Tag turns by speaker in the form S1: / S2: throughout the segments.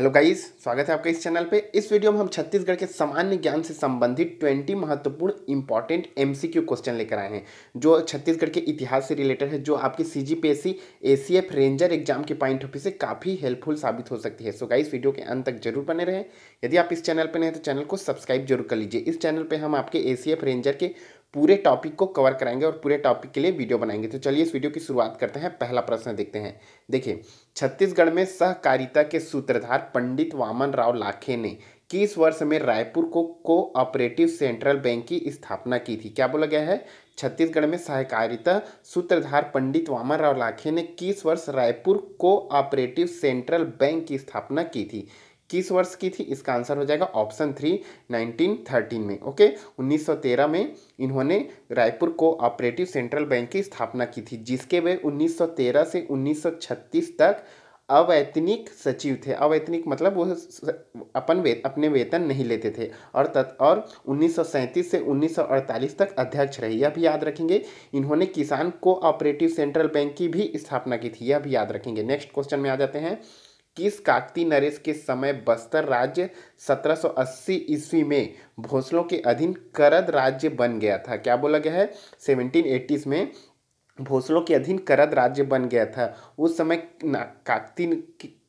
S1: hello guys स्वागत है आपका इस चैनल पे इस वीडियो में हम छत्तीसगढ़ के सामान्य ज्ञान से संबंधित 20 महत्वपूर्ण इंपॉर्टेंट एमसीक्यू क्वेश्चन लेकर आए हैं जो छत्तीसगढ़ के इतिहास से रिलेटेड है जो आपकी C G ACF ranger exam के पॉइंट ऑफ व्यू से काफ़ी हेल्पफुल साबित हो सकती है सो गाइस वीडियो के अंत तक जरूर बने रहें यदि आप इस चैनल पर नहीं तो चैनल को सब्सक्राइब जरूर कर लीजिए इस चैनल पर हम आपके ए रेंजर के पूरे टॉपिक को कवर कराएंगे और पूरे टॉपिक के लिए वीडियो बनाएंगे तो चलिए इस वीडियो की शुरुआत करते हैं पहला प्रश्न देखते हैं देखिए छत्तीसगढ़ में सहकारिता के सूत्रधार पंडित वामन राव लाखे ने किस वर्ष में रायपुर को कोऑपरेटिव सेंट्रल बैंक की स्थापना की थी क्या बोला गया है छत्तीसगढ़ में सहकारिता सूत्रधार पंडित वामन राव लाखे ने किस वर्ष रायपुर कोऑपरेटिव सेंट्रल बैंक की स्थापना की थी किस वर्ष की थी इसका आंसर हो जाएगा ऑप्शन थ्री 1913 में ओके 1913 में इन्होंने Raipur co operative central bank की स्थापना की थी जिसके वे 1913 से 1936 तक अवैतनिक सचिव थे अवैतनिक मतलब वो अपन वे, अपने वेतन नहीं लेते थे और तत् और 1937 से 1948 तक अध्यक्ष रहे यह भी याद रखेंगे इन्होंने किसान को ऑपरेटिव सेंट्रल बैंक की भी स्थापना की थी यह भी याद रखेंगे नेक्स्ट क्वेश्चन में आ जाते हैं किस काकती नरेश के समय बस्तर राज्य 1780 ईस्वी में भोसलों के अधीन करद राज्य बन गया था क्या बोला गया है 1780s में भोसलों के अधीन करद राज्य बन गया था उस समय काकती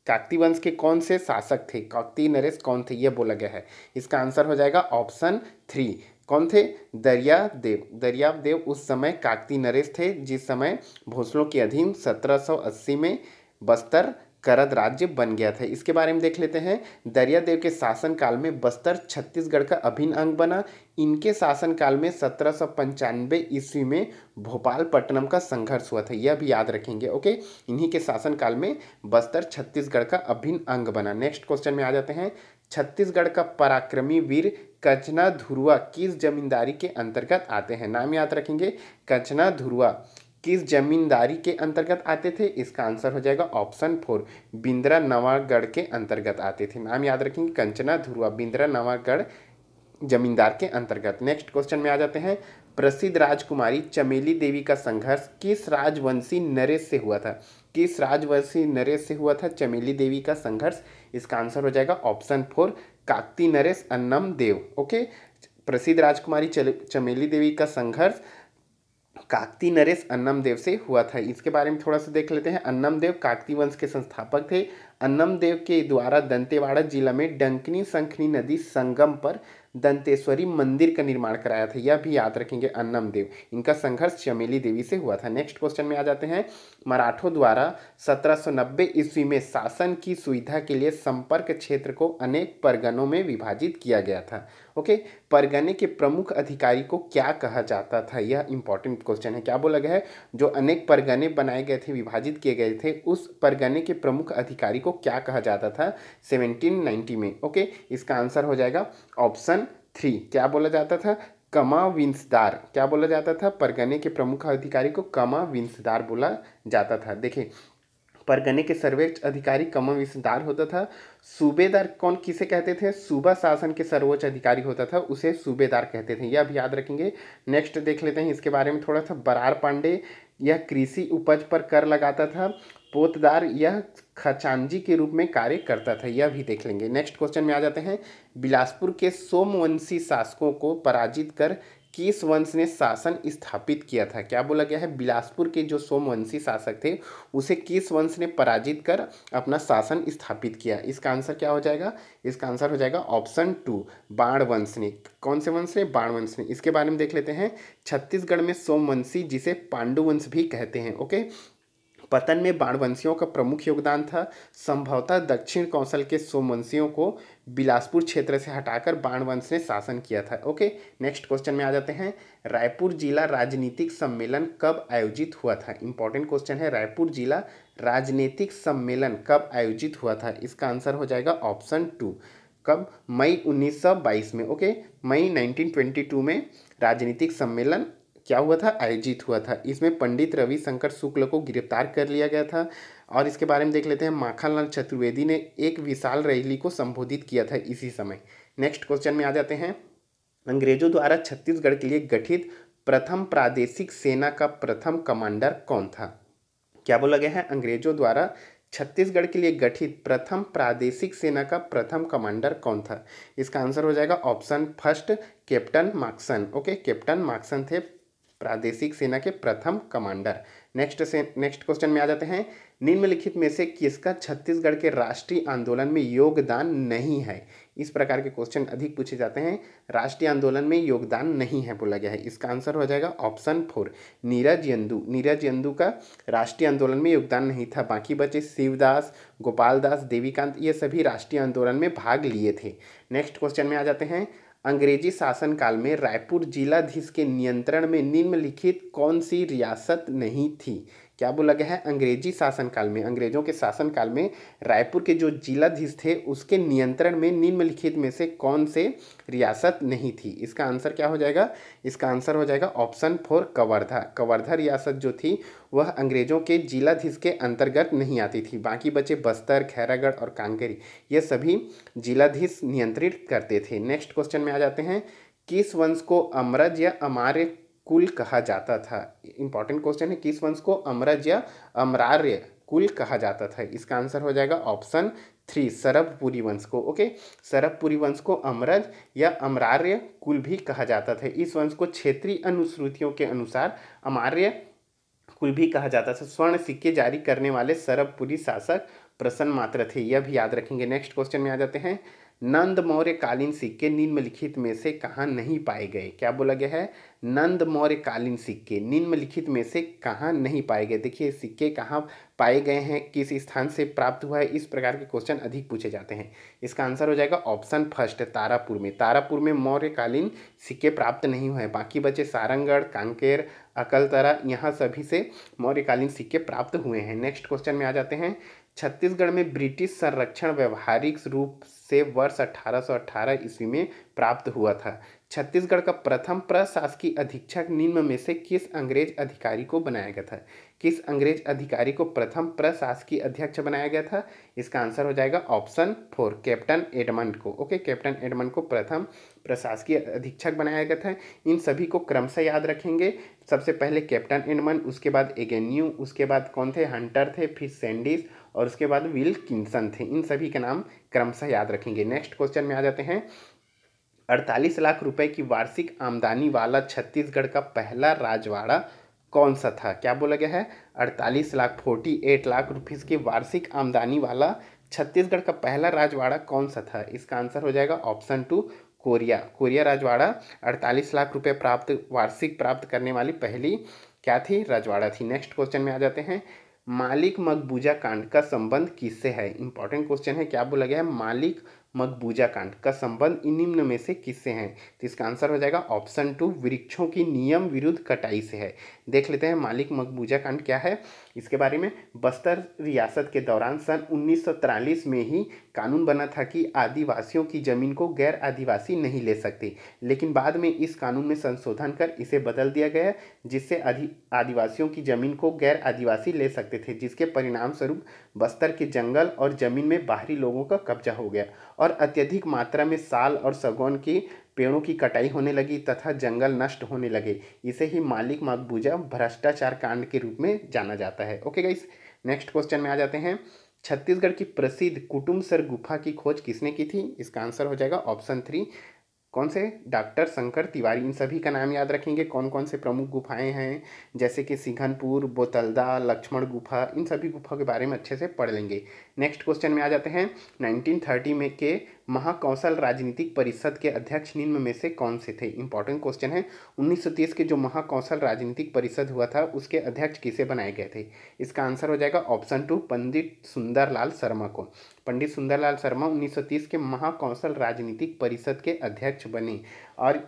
S1: काकती वंश के कौन से शासक थे काकती नरेश कौन थे यह बोला गया है इसका आंसर हो जाएगा ऑप्शन थ्री कौन थे दरिया देव दरिया देव उस समय काकती नरेश थे जिस समय भोसलों के अधीन 1780 में बस्तर करद राज्य बन गया था इसके बारे में देख लेते हैं दरियादेव के शासनकाल में बस्तर छत्तीसगढ़ का अभिन्न अंग बना इनके शासनकाल में सत्रह सौ पंचानवे ईस्वी में भोपालपट्टनम का संघर्ष हुआ था यह भी याद रखेंगे ओके इन्हीं के शासनकाल में बस्तर छत्तीसगढ़ का अभिन्न अंग बना नेक्स्ट क्वेश्चन में आ जाते हैं छत्तीसगढ़ का पराक्रमी वीर कचना धुरुआ किस जमींदारी के अंतर्गत आते हैं नाम याद रखेंगे कचना धुरुआ किस जमींदारी के अंतर्गत आते थे इसका आंसर हो जाएगा ऑप्शन फोर बिंद्रा नवागढ़ के अंतर्गत आते थे नाम याद रखेंगे कंचना ध्रुआ बिंद्रा नवागढ़ जमींदार के अंतर्गत नेक्स्ट क्वेश्चन में आ जाते हैं प्रसिद्ध राजकुमारी चमेली देवी का संघर्ष किस राजवंशी नरेश से हुआ था किस राजवंशी नरेश से हुआ था चमेली देवी का संघर्ष इसका आंसर हो जाएगा ऑप्शन फोर काकती नरेश अन्नम देव ओके प्रसिद्ध राजकुमारी चमेली देवी का संघर्ष काकती नरेश अन्नम देव से हुआ था इसके बारे में थोड़ा सा देख लेते हैं अन्नम देव काकती वंश के संस्थापक थे अन्नम देव के द्वारा दंतेवाड़ा जिला में डंकनी संखनी नदी संगम पर दंतेश्वरी मंदिर का निर्माण कराया था यह भी याद रखेंगे अन्नम देव इनका संघर्ष चमेली देवी से हुआ था नेक्स्ट क्वेश्चन में आ जाते हैं मराठों द्वारा 1790 ईस्वी में शासन की सुविधा के लिए संपर्क क्षेत्र को अनेक परगनों में विभाजित किया गया था ओके परगने के प्रमुख अधिकारी को क्या कहा जाता था यह इंपॉर्टेंट क्वेश्चन है क्या बोला गया है जो अनेक परगने बनाए गए थे विभाजित किए गए थे उस परगने के प्रमुख अधिकारी को क्या कहा जाता था 1790 में ओके इसका आंसर हो जाएगा ऑप्शन थ्री क्या बोला जाता था कमा विंसदार क्या बोला जाता था परगने के प्रमुख अधिकारी को कमा विंसदार बोला जाता था देखिए परगने के सर्वोच्च अधिकारी कमल विस्तार होता था सूबेदार कौन किसे कहते थे सूबा शासन के सर्वोच्च अधिकारी होता था उसे सूबेदार कहते थे यह अब याद रखेंगे नेक्स्ट देख लेते हैं इसके बारे में थोड़ा सा बरार पांडे यह कृषि उपज पर कर लगाता था पोतदार यह खचांजी के रूप में कार्य करता था यह भी देख लेंगे नेक्स्ट क्वेश्चन में आ जाते हैं बिलासपुर के सोमवंशी शासकों को पराजित कर किस वंश ने शासन स्थापित किया था क्या बोला गया है बिलासपुर के जो सोमवंशी शासक थे उसे किस वंश ने पराजित कर अपना शासन स्थापित किया इसका आंसर क्या हो जाएगा इसका आंसर हो जाएगा ऑप्शन टू बाण वंश ने कौन से वंश ने बाण वंश ने इसके बारे में देख लेते हैं छत्तीसगढ़ में सोमवंशी जिसे पांडुवंश भी कहते हैं ओके पतन में बाणवंशियों का प्रमुख योगदान था संभवतः दक्षिण कौशल के सोमवंशियों को बिलासपुर क्षेत्र से हटाकर बाणवंश ने शासन किया था ओके नेक्स्ट क्वेश्चन में आ जाते हैं रायपुर जिला राजनीतिक सम्मेलन कब आयोजित हुआ था इंपॉर्टेंट क्वेश्चन है रायपुर जिला राजनीतिक सम्मेलन कब आयोजित हुआ था इसका आंसर हो जाएगा ऑप्शन टू कब मई 1922 में ओके मई 1922 में राजनीतिक सम्मेलन क्या हुआ था आयोजित हुआ था इसमें पंडित रविशंकर शुक्ल को गिरफ्तार कर लिया गया था और इसके बारे में देख लेते हैं माखनलाल चतुर्वेदी ने एक विशाल रैली को संबोधित किया था इसी समय नेक्स्ट क्वेश्चन में आ जाते हैं अंग्रेजों द्वारा छत्तीसगढ़ के लिए गठित प्रथम प्रादेशिक सेना का प्रथम कमांडर कौन था क्या बोला गया है अंग्रेजों द्वारा छत्तीसगढ़ के लिए गठित प्रथम प्रादेशिक सेना का प्रथम कमांडर कौन था इसका आंसर हो जाएगा option first captain Marksan okay captain Marksan थे प्रादेशिक सेना के प्रथम कमांडर नेक्स्ट से नेक्स्ट क्वेश्चन में आ जाते हैं निम्नलिखित में से किसका छत्तीसगढ़ के राष्ट्रीय आंदोलन में योगदान नहीं है इस प्रकार के क्वेश्चन अधिक पूछे जाते हैं राष्ट्रीय आंदोलन में योगदान नहीं है बोला गया है इसका आंसर हो जाएगा ऑप्शन फोर नीरज यंदू नीरज यंदू का राष्ट्रीय आंदोलन में योगदान नहीं था बाकी बचे शिवदास गोपाल देवीकांत ये सभी राष्ट्रीय आंदोलन में भाग लिए थे नेक्स्ट क्वेश्चन में आ जाते हैं अंग्रेजी शासनकाल में रायपुर जिलाधीश के नियंत्रण में निम्नलिखित कौन सी रियासत नहीं थी क्या बोला गया है अंग्रेजी शासनकाल में अंग्रेजों के शासनकाल में रायपुर के जो जिलाधीश थे उसके नियंत्रण में निम्नलिखित में से कौन से रियासत नहीं थी इसका आंसर क्या हो जाएगा इसका आंसर हो जाएगा ऑप्शन फोर कवर्धा कवर्धा रियासत जो थी वह अंग्रेजों के जिलाधीश के अंतर्गत नहीं आती थी बाकी बचे बस्तर खैरागढ़ और कांकेरी ये सभी जिलाधीश नियंत्रित करते थे नेक्स्ट क्वेश्चन में आ जाते हैं किस वंश को अमरज या अमार्य कुल कहा जाता था इंपॉर्टेंट क्वेश्चन है किस वंश को अमरज या अमरार्य कुल कहा जाता था इसका आंसर हो जाएगा ऑप्शन थ्री सरभपुरी वंश को ओके सरभपुरी वंश को अमरज या अमरार्य कुल भी कहा जाता था इस वंश को क्षेत्रीय अनुश्रुतियों के अनुसार अमार्य कुल भी कहा जाता था स्वर्ण सिक्के जारी करने वाले सरभपुरी शासक प्रसन्न मात्र थे यह भी याद रखेंगे नेक्स्ट क्वेश्चन में आ जाते हैं नंद मौर्य कालीन सिक्के निम्नलिखित में से कहाँ नहीं पाए गए क्या बोला गया है नंद मौर्य कालीन सिक्के निम्नलिखित में से कहाँ नहीं पाए गए देखिए सिक्के कहाँ पाए गए हैं किस स्थान से प्राप्त हुआ है इस प्रकार के क्वेश्चन अधिक पूछे जाते हैं इसका आंसर हो जाएगा ऑप्शन फर्स्ट तारापुर में तारापुर में मौर्यकालीन सिक्के प्राप्त नहीं हुए हैं बाकी बचे सारंगढ़ कांकेर अकलतरा यहाँ सभी से मौर्यकालीन सिक्के प्राप्त हुए हैं नेक्स्ट क्वेश्चन में आ जाते हैं छत्तीसगढ़ में ब्रिटिश संरक्षण व्यवहारिक रूप से वर्ष 1818 ईस्वी में प्राप्त हुआ था छत्तीसगढ़ का प्रथम प्रशासकीय अधीक्षक निम्न में से किस अंग्रेज अधिकारी को बनाया गया था किस अंग्रेज अधिकारी को प्रथम प्रशासकीय अध्यक्ष बनाया गया था इसका आंसर हो जाएगा ऑप्शन फोर कैप्टन एडमंड को ओके कैप्टन एडमंड को प्रथम प्रशासकीय अधीक्षक बनाया गया था इन सभी को क्रम से याद रखेंगे सबसे पहले कैप्टन एडमंड उसके बाद एगेन्यू उसके बाद कौन थे हंटर थे फिर सेंडिस और उसके बाद विल्किंसन थे इन सभी के नाम क्रमशः याद रखेंगे नेक्स्ट क्वेश्चन में आ जाते हैं अड़तालीस लाख रुपए की वार्षिक आमदनी वाला छत्तीसगढ़ का पहला राजवाड़ा कौन सा था क्या बोला गया है अड़तालीस lakh forty eight lakh rupees की वार्षिक आमदनी वाला छत्तीसगढ़ का पहला राजवाड़ा कौन सा था इसका आंसर हो जाएगा ऑप्शन टू कोरिया कोरिया राजवाड़ा अड़तालीस लाख रुपए प्राप्त वार्षिक प्राप्त करने वाली पहली क्या थी राजवाड़ा थी नेक्स्ट क्वेश्चन में आ जाते हैं मालिक मकबूजा कांड का संबंध किससे है इंपॉर्टेंट क्वेश्चन है क्या बोला गया है मालिक मकबूजा कांड का संबंध निम्न में से किससे हैं तो इसका आंसर हो जाएगा ऑप्शन टू वृक्षों की नियम विरुद्ध कटाई से है देख लेते हैं मालिक मकबूजा कांड क्या है इसके बारे में बस्तर रियासत के दौरान सन उन्नीस में ही कानून बना था कि आदिवासियों की ज़मीन को गैर आदिवासी नहीं ले सकते लेकिन बाद में इस कानून में संशोधन कर इसे बदल दिया गया जिससे आदिवासियों की ज़मीन को गैर आदिवासी ले सकते थे जिसके परिणाम स्वरूप बस्तर के जंगल और ज़मीन में बाहरी लोगों का कब्जा हो गया और अत्यधिक मात्रा में साल और सगौन की पेड़ों की कटाई होने लगी तथा जंगल नष्ट होने लगे इसे ही मालिक मकबूजा भ्रष्टाचार कांड के रूप में जाना जाता है ओके गाइस नेक्स्ट क्वेश्चन में आ जाते हैं छत्तीसगढ़ की प्रसिद्ध कुटुम सर गुफा की खोज किसने की थी इसका आंसर हो जाएगा ऑप्शन थ्री कौन से डॉक्टर शंकर तिवारी इन सभी का नाम याद रखेंगे कौन कौन से प्रमुख गुफाएं हैं जैसे कि सिंघनपुर बोतलदा लक्ष्मण गुफा इन सभी गुफाओं के बारे में अच्छे से पढ़ लेंगे नेक्स्ट क्वेश्चन में आ जाते हैं 1930 में के महाकौशल राजनीतिक परिषद के अध्यक्ष निम्न में से कौन से थे इंपॉर्टेंट क्वेश्चन है 1930 के जो महाकौशल राजनीतिक परिषद हुआ था उसके अध्यक्ष किसे बनाए गए थे इसका आंसर हो जाएगा ऑप्शन टू पंडित सुंदरलाल शर्मा को पंडित सुंदरलाल शर्मा 1930 के महाकौशल राजनीतिक परिषद के अध्यक्ष बने और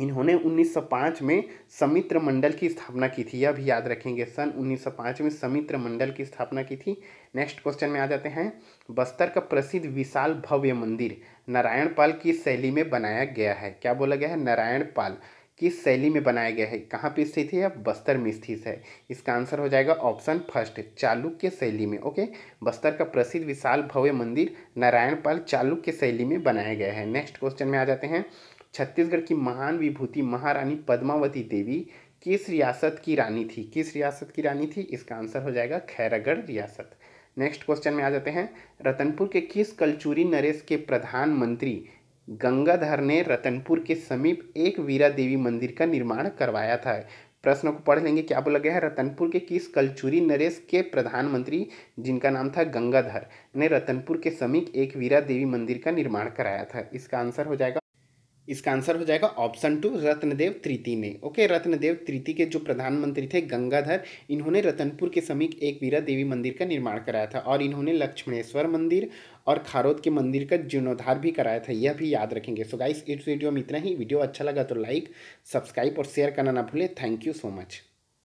S1: इन्होंने 1905 में समित्र मंडल की स्थापना की थी यह भी याद रखेंगे सन 1905 में समित्र मंडल की स्थापना की थी नेक्स्ट क्वेश्चन में आ जाते हैं बस्तर का प्रसिद्ध विशाल भव्य मंदिर नारायण पाल की शैली में बनाया गया है क्या बोला गया है नारायण पाल किस शैली में बनाया गया है कहाँ पर स्थित है बस्तर में स्थित है इसका आंसर हो जाएगा ऑप्शन फर्स्ट चालुक्य शैली में ओके बस्तर का प्रसिद्ध विशाल भव्य मंदिर नारायण पाल चालुक्य शैली में बनाया गया है नेक्स्ट क्वेश्चन में आ जाते हैं छत्तीसगढ़ की महान विभूति महारानी पद्मावती देवी किस रियासत की रानी थी किस रियासत की रानी थी इसका आंसर हो जाएगा खैरागढ़ रियासत नेक्स्ट क्वेश्चन में आ जाते हैं रतनपुर के किस कलचूरी नरेश के प्रधानमंत्री गंगाधर ने रतनपुर के समीप एक वीरा देवी मंदिर का निर्माण करवाया था प्रश्न को पढ़ लेंगे क्या बोला गया है रतनपुर के किस कलचूरी नरेश के प्रधानमंत्री जिनका नाम था गंगाधर ने रतनपुर के समीप एक वीरा देवी मंदिर का निर्माण कराया था इसका आंसर हो जाएगा इसका आंसर हो जाएगा ऑप्शन टू रत्नदेव तृति ने ओके रत्नदेव तृति के जो प्रधानमंत्री थे गंगाधर इन्होंने रतनपुर के समीप एक वीरा देवी मंदिर का निर्माण कराया था और इन्होंने लक्ष्मणेश्वर मंदिर और खारोद के मंदिर का जीर्णोद्धार भी कराया था यह भी याद रखेंगे सो गाइस इस वीडियो में इतना ही वीडियो अच्छा लगा तो लाइक सब्सक्राइब और शेयर करना ना भूलें थैंक यू सो मच